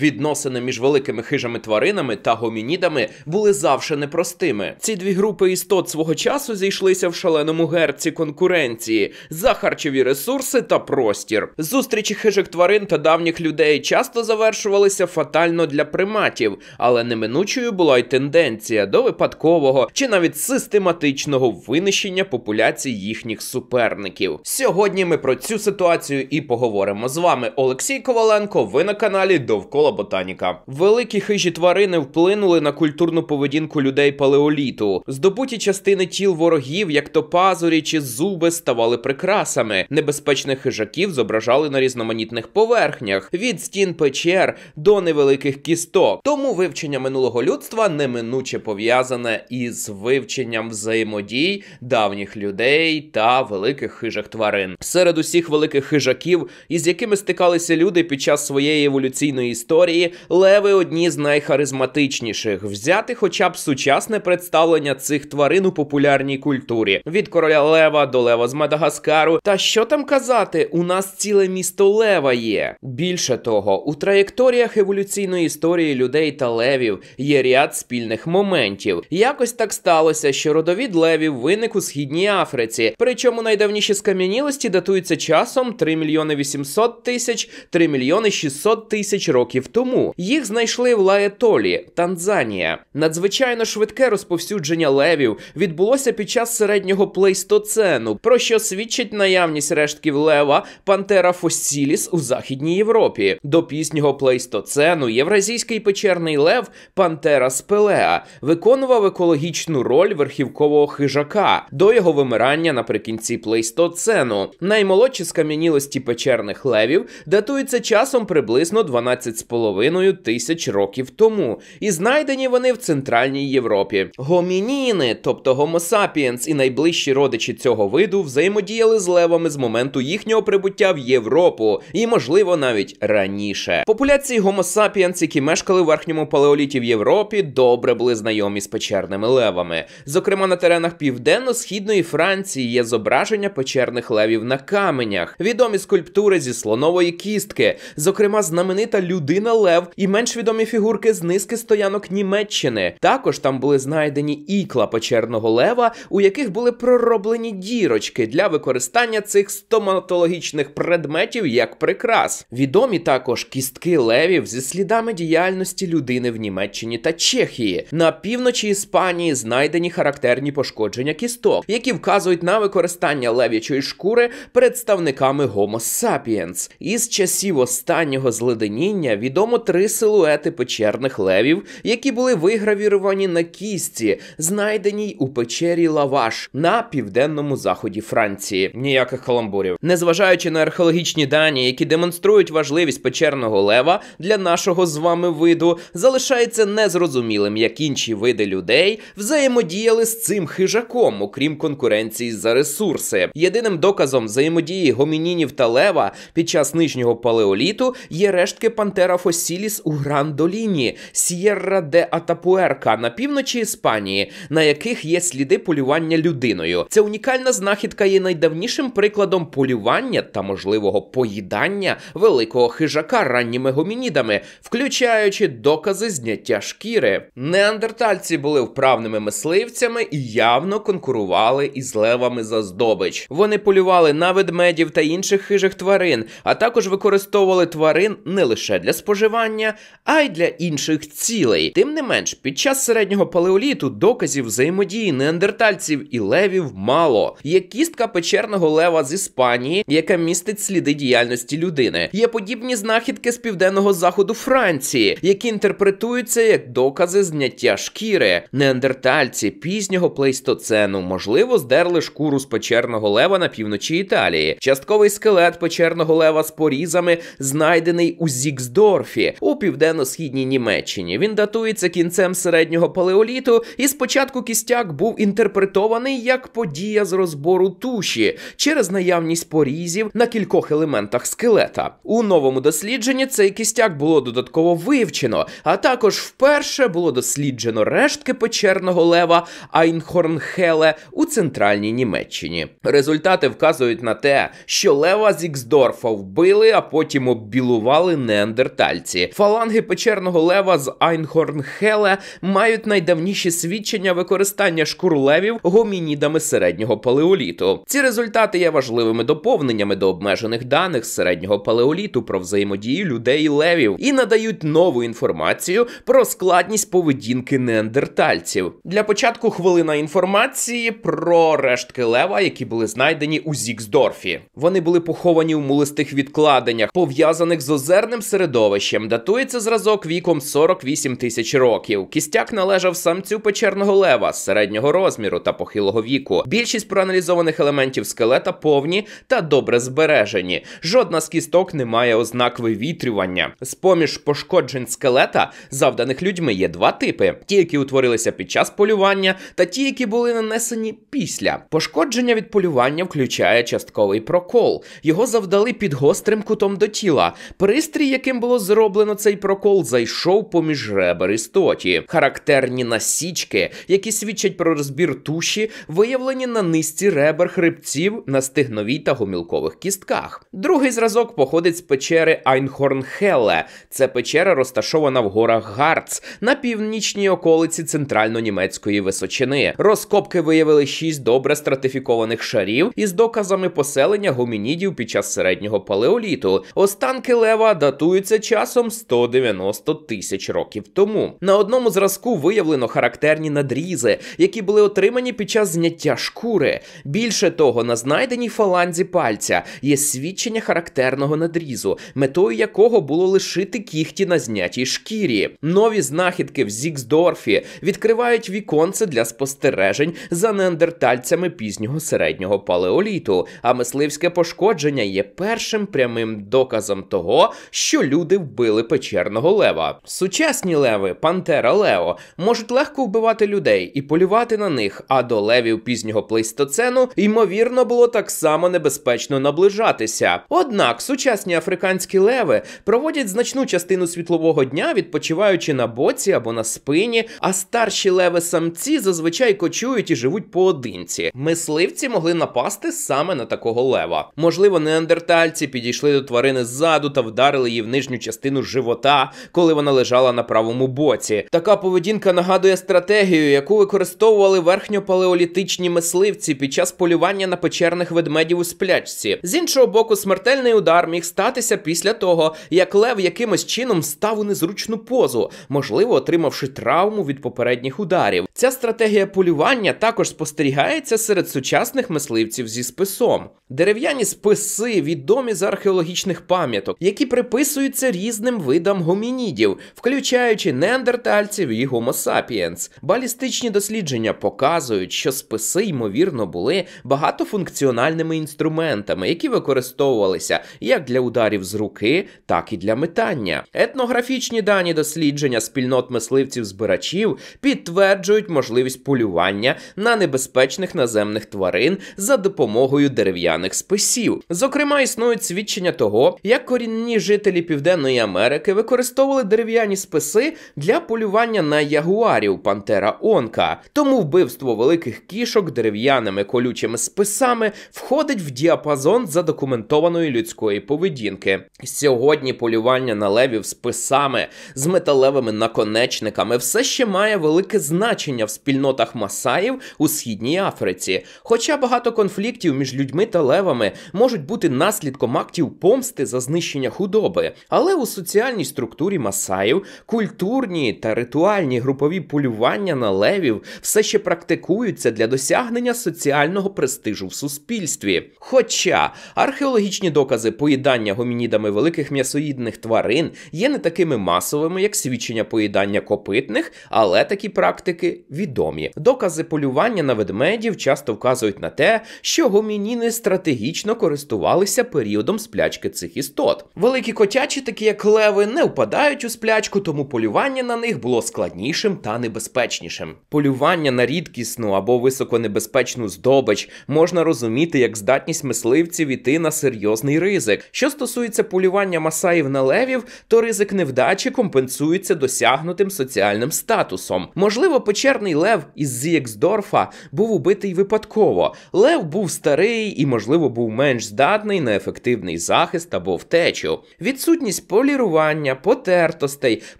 Відносини між великими хижими тваринами та гомінідами були завше непростими. Ці дві групи істот свого часу зійшлися в шаленому герці конкуренції за харчові ресурси та простір. Зустрічі хижих тварин та давніх людей часто завершувалися фатально для приматів, але неминучою була й тенденція до випадкового чи навіть систематичного винищення популяцій їхніх суперників. Сьогодні ми про цю ситуацію і поговоримо з вами. Олексій Коваленко. Ви на каналі довкола школа ботаніка. Великі хижі тварини вплинули на культурну поведінку людей палеоліту. Здобуті частини тіл ворогів, як то пазурі чи зуби, ставали прикрасами. Небезпечних хижаків зображали на різноманітних поверхнях від стін печер до невеликих кісток. Тому вивчення минулого людства неминуче пов'язане із вивченням взаємодій давніх людей та великих хижих тварин. Серед усіх великих хижаків, із якими стикалися люди під час своєї еволюційної історії історії леви одні з найхаризматичніших, взяти хоча б сучасне представлення цих тварин у популярній культурі від короля Лева до Лева з Мадагаскару. Та що там казати, у нас ціле місто Лева є. Більше того, у траєкторіях еволюційної історії людей та левів є ряд спільних моментів. Якось так сталося, що родовід левів виник у східній Африці, причому найдавніші скам'янілості датуються часом 3 мільйони 800 тисяч, 3 мільйони 600 тисяч років тому їх знайшли в Лаетолі, Танзанія. Надзвичайно швидке розповсюдження левів відбулося під час середнього плейстоцену, про що свідчить наявність рештків лева Пантера фосіліс у Західній Європі. До пізнього плейстоцену євразійський печерний лев Пантера спелеа виконував екологічну роль верхівкового хижака до його вимирання наприкінці плейстоцену. Наймолодші скам'янілості печерних левів датуються часом приблизно 12,5 Половиною тисяч років тому, і знайдені вони в Центральній Європі. Гомініни, тобто Homo sapiens і найближчі родичі цього виду, взаємодіяли з левами з моменту їхнього прибуття в Європу, і, можливо, навіть раніше. Популяції Homo sapiens, які мешкали в верхньому палеоліті в Європі, добре були знайомі з печерними левами. Зокрема, на теренах південно-східної Франції є зображення печерних левів на каменях, відомі скульптури зі слонової кістки, зокрема, знаменита людина. Україна, Лев і менш відомі фігурки з низки стоянок Німеччини. Також там були знайдені ікла печерного лева, у яких були пророблені дірочки для використання цих стоматологічних предметів як прикрас. Відомі також кістки левів зі слідами діяльності людини в Німеччині та Чехії. На півночі Іспанії знайдені характерні пошкодження кісток, які вказують на використання лев'ячої шкури представниками Homo sapiens. Із часів останнього зледеніння від відомо три силуети печерних левів, які були вигравіровані на кісті, знайденій у печері Лаваш на південному заході Франції. Ніяких каламбурів, незважаючи на археологічні дані, які демонструють важливість печерного лева для нашого з вами виду, залишається незрозумілим, як інші види людей взаємодіяли з цим хижаком, окрім конкуренції за ресурси. Єдиним доказом взаємодії гомінінів та лева під час нижнього палеоліту є рештки пантера Рафосіліс у Грандоліні, С'єрра де Атапуерка на півночі Іспанії, на яких є сліди полювання людиною. Це унікальна знахідка є найдавнішим прикладом полювання та можливого поїдання великого хижака ранніми гомінідами, включаючи докази зняття шкіри. Неандертальці були вправними мисливцями і явно конкурували із левами за здобич. Вони полювали на ведмедів та інших хижих тварин, а також використовували тварин не лише для спорту споживання, а й для інших цілей. Тим не менш, під час середнього палеоліту доказів взаємодії неандертальців і левів мало. Є кістка печерного лева з Іспанії, яка містить сліди діяльності людини. Є подібні знахідки з південного заходу Франції, які інтерпретуються як докази зняття шкіри. Неандертальці пізнього плейстоцену, можливо, здерли шкуру з печерного лева на півночі Італії. Частковий скелет печерного лева з порізами знайдений у Зіксдор. Дорфі у південно-східній Німеччині. Він датується кінцем середнього палеоліту, і спочатку кістяк був інтерпретований як подія з розбору туші через наявність порізів на кількох елементах скелета. У новому дослідженні цей кістяк було додатково вивчено, а також вперше було досліджено рештки печерного лева Айнхорнхеле у центральній Німеччині. Результати вказують на те, що лева Зіксдорфа вбили, а потім оббілували неандерта скитальці. Фаланги печерного лева з Айнхорнхеле мають найдавніші свідчення використання шкур левів гомінідами середнього палеоліту. Ці результати є важливими доповненнями до обмежених даних середнього палеоліту про взаємодію людей і левів і надають нову інформацію про складність поведінки неандертальців. Для початку хвилина інформації про рештки лева, які були знайдені у Зіксдорфі. Вони були поховані в мулистих відкладеннях, пов'язаних з озерним середовищем родовищем. Датується зразок віком 48 тисяч років. Кістяк належав самцю печерного лева середнього розміру та похилого віку. Більшість проаналізованих елементів скелета повні та добре збережені. Жодна з кісток не має ознак вивітрювання. З поміж пошкоджень скелета, завданих людьми, є два типи: ті, які утворилися під час полювання, та ті, які були нанесені після. Пошкодження від полювання включає частковий прокол. Його завдали під гострим кутом до тіла, пристрій, яким було зроблено цей прокол зайшов поміж ребер істоті. Характерні насічки, які свідчать про розбір туші, виявлені на низці ребер хребців на стигновій та гомілкових кістках. Другий зразок походить з печери Айнхорнхеле. Це печера розташована в горах Гарц на північній околиці центрально-німецької височини. Розкопки виявили шість добре стратифікованих шарів із доказами поселення гомінідів під час середнього палеоліту. Останки лева датуються часом часом 190 тисяч років тому. На одному зразку виявлено характерні надрізи, які були отримані під час зняття шкури. Більше того, на знайденій фаланзі пальця є свідчення характерного надрізу, метою якого було лишити кігті на знятій шкірі. Нові знахідки в Зіксдорфі відкривають віконце для спостережень за неандертальцями пізнього середнього палеоліту, а мисливське пошкодження є першим прямим доказом того, що люди вбили печерного лева. Сучасні леви, Пантера Лео, можуть легко вбивати людей і полювати на них, а до левів пізнього плейстоцену ймовірно було так само небезпечно наближатися. Однак сучасні африканські леви проводять значну частину світлового дня, відпочиваючи на боці або на спині, а старші леви самці зазвичай кочують і живуть поодинці. Мисливці могли напасти саме на такого лева. Можливо, неандертальці підійшли до тварини ззаду та вдарили її в нижню частину частину живота, коли вона лежала на правому боці. Така поведінка нагадує стратегію, яку використовували верхньопалеолітичні мисливці під час полювання на печерних ведмедів у сплячці. З іншого боку, смертельний удар міг статися після того, як лев якимось чином став у незручну позу, можливо, отримавши травму від попередніх ударів. Ця стратегія полювання також спостерігається серед сучасних мисливців зі списом. Дерев'яні списи відомі з археологічних пам'яток, які приписуються різним видам гомінідів, включаючи неандертальців і гомосапієнс. Балістичні дослідження показують, що списи, ймовірно, були багатофункціональними інструментами, які використовувалися як для ударів з руки, так і для метання. Етнографічні дані дослідження спільнот мисливців-збирачів підтверджують можливість полювання на небезпечних наземних тварин за допомогою дерев'яних списів. Зокрема, існують свідчення того, як корінні жителі південної. Південної Америки використовували дерев'яні списи для полювання на ягуарів Пантера Онка, тому вбивство великих кішок дерев'яними колючими списами входить в діапазон задокументованої людської поведінки. Сьогодні полювання на левів списами з металевими наконечниками все ще має велике значення в спільнотах масаїв у східній Африці. Хоча багато конфліктів між людьми та левами можуть бути наслідком актів помсти за знищення худоби, але у соціальній структурі масаїв культурні та ритуальні групові полювання на левів все ще практикуються для досягнення соціального престижу в суспільстві. Хоча археологічні докази поїдання гомінідами великих м'ясоїдних тварин є не такими масовими, як свідчення поїдання копитних, але такі практики відомі. Докази полювання на ведмедів часто вказують на те, що гомініни стратегічно користувалися періодом сплячки цих істот. Великі котячі такі як леви, не впадають у сплячку, тому полювання на них було складнішим та небезпечнішим. Полювання на рідкісну або високонебезпечну здобич можна розуміти як здатність мисливців іти на серйозний ризик. Що стосується полювання масаїв на левів, то ризик невдачі компенсується досягнутим соціальним статусом. Можливо, печерний лев із Зієксдорфа був убитий випадково. Лев був старий і, можливо, був менш здатний на ефективний захист або втечу. Відсутність фолірування, потертостей,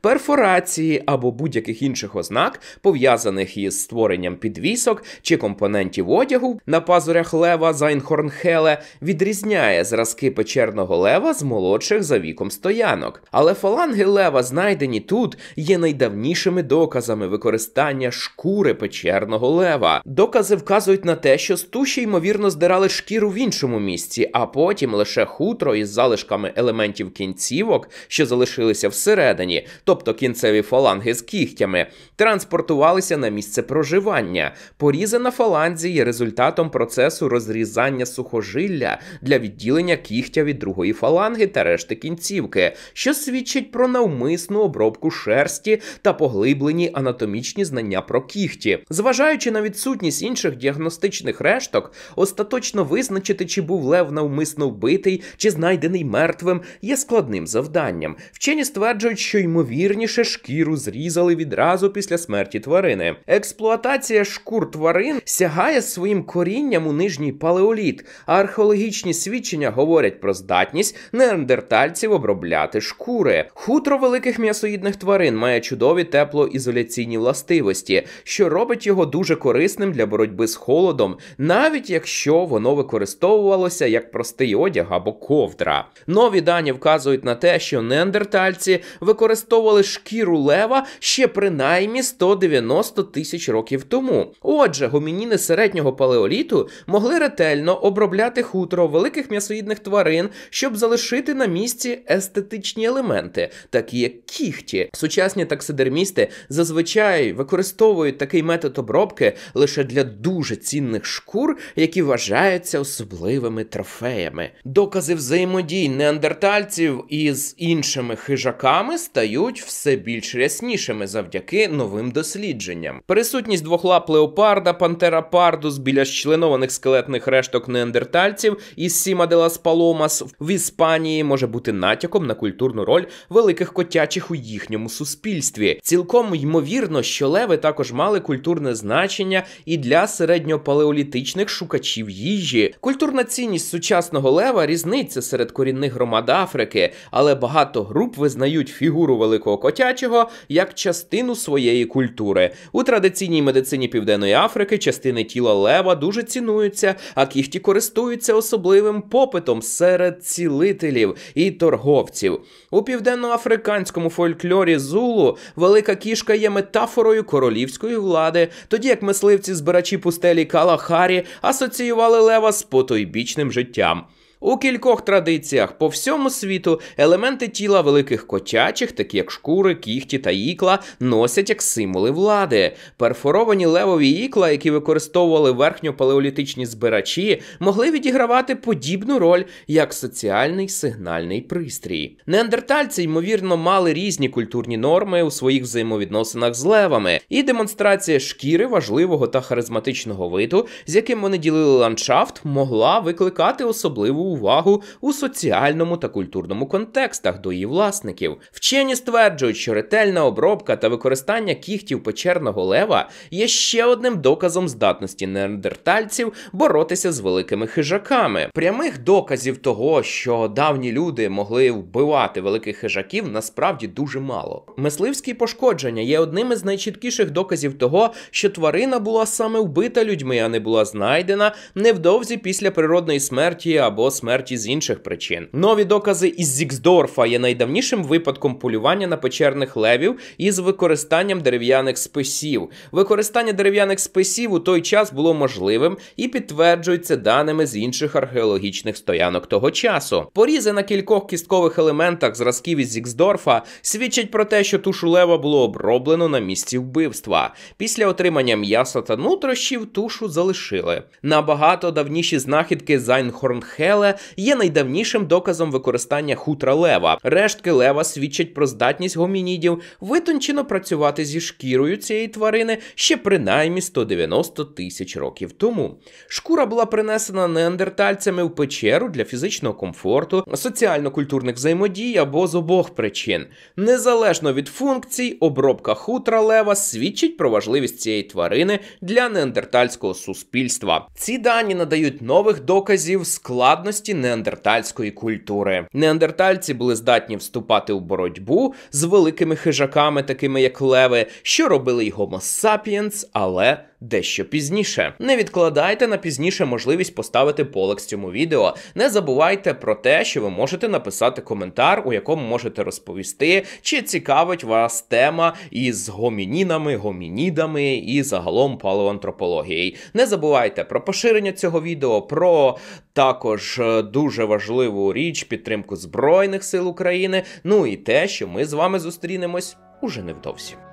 перфорації або будь-яких інших ознак, пов'язаних із створенням підвісок чи компонентів одягу на пазурях лева Зайнхорнхеле, відрізняє зразки печерного лева з молодших за віком стоянок. Але фаланги лева, знайдені тут, є найдавнішими доказами використання шкури печерного лева. Докази вказують на те, що стуші, ймовірно, здирали шкіру в іншому місці, а потім лише хутро із залишками елементів кінцівок що залишилися всередині, тобто кінцеві фаланги з кігтями, транспортувалися на місце проживання. Порізи на фаланзі є результатом процесу розрізання сухожилля для відділення кігтя від другої фаланги та решти кінцівки, що свідчить про навмисну обробку шерсті та поглиблені анатомічні знання про кігті. Зважаючи на відсутність інших діагностичних решток, остаточно визначити, чи був лев навмисно вбитий, чи знайдений мертвим, є складним завданням завданням. Вчені стверджують, що ймовірніше шкіру зрізали відразу після смерті тварини. Експлуатація шкур тварин сягає своїм корінням у нижній палеоліт, а археологічні свідчення говорять про здатність неандертальців обробляти шкури. Хутро великих м'ясоїдних тварин має чудові теплоізоляційні властивості, що робить його дуже корисним для боротьби з холодом, навіть якщо воно використовувалося як простий одяг або ковдра. Нові дані вказують на те, що неандертальці використовували шкіру лева ще принаймні 190 тисяч років тому. Отже, гомініни середнього палеоліту могли ретельно обробляти хутро великих м'ясоїдних тварин, щоб залишити на місці естетичні елементи, такі як кіхті. Сучасні таксидермісти зазвичай використовують такий метод обробки лише для дуже цінних шкур, які вважаються особливими трофеями. Докази взаємодій неандертальців із з іншими хижаками стають все більш ряснішими завдяки новим дослідженням. Присутність двох лап леопарда, пантера пардус біля щленованих скелетних решток неандертальців із Сіма де лас Паломас в Іспанії може бути натяком на культурну роль великих котячих у їхньому суспільстві. Цілком ймовірно, що леви також мали культурне значення і для середньопалеолітичних шукачів їжі. Культурна цінність сучасного лева різниця серед корінних громад Африки, але багато груп визнають фігуру великого котячого як частину своєї культури. У традиційній медицині Південної Африки частини тіла лева дуже цінуються, а кіхті користуються особливим попитом серед цілителів і торговців. У південноафриканському фольклорі Зулу велика кішка є метафорою королівської влади, тоді як мисливці збирачі пустелі Калахарі асоціювали лева з потойбічним життям. У кількох традиціях по всьому світу елементи тіла великих котячих, такі як шкури, кіхті та ікла, носять як символи влади. Перфоровані левові ікла, які використовували верхньопалеолітичні збирачі, могли відігравати подібну роль як соціальний сигнальний пристрій. Неандертальці, ймовірно, мали різні культурні норми у своїх взаємовідносинах з левами, і демонстрація шкіри важливого та харизматичного виду, з яким вони ділили ландшафт, могла викликати особливу увагу у соціальному та культурному контекстах до її власників. Вчені стверджують, що ретельна обробка та використання кігтів печерного лева є ще одним доказом здатності неандертальців боротися з великими хижаками. Прямих доказів того, що давні люди могли вбивати великих хижаків, насправді дуже мало. Мисливські пошкодження є одним із найчіткіших доказів того, що тварина була саме вбита людьми, а не була знайдена невдовзі після природної смерті або смерті з інших причин. Нові докази із Зіксдорфа є найдавнішим випадком полювання на печерних левів із використанням дерев'яних списів. Використання дерев'яних списів у той час було можливим і підтверджується даними з інших археологічних стоянок того часу. Порізи на кількох кісткових елементах зразків із Зіксдорфа свідчать про те, що тушу лева було оброблено на місці вбивства. Після отримання м'яса та нутрощів тушу залишили. Набагато давніші знахідки Зайнхорнхеле Гале є найдавнішим доказом використання хутра лева. Рештки лева свідчать про здатність гомінідів витончено працювати зі шкірою цієї тварини ще принаймні 190 тисяч років тому. Шкура була принесена неандертальцями в печеру для фізичного комфорту, соціально-культурних взаємодій або з обох причин. Незалежно від функцій, обробка хутра лева свідчить про важливість цієї тварини для неандертальського суспільства. Ці дані надають нових доказів складності діяльності неандертальської культури. Неандертальці були здатні вступати у боротьбу з великими хижаками, такими як леви, що робили й Homo sapiens, але дещо пізніше. Не відкладайте на пізніше можливість поставити полек з цьому відео. Не забувайте про те, що ви можете написати коментар, у якому можете розповісти, чи цікавить вас тема із гомінінами, гомінідами і загалом палеоантропологією. Не забувайте про поширення цього відео, про також дуже важливу річ підтримку Збройних сил України. Ну і те, що ми з вами зустрінемось уже невдовзі.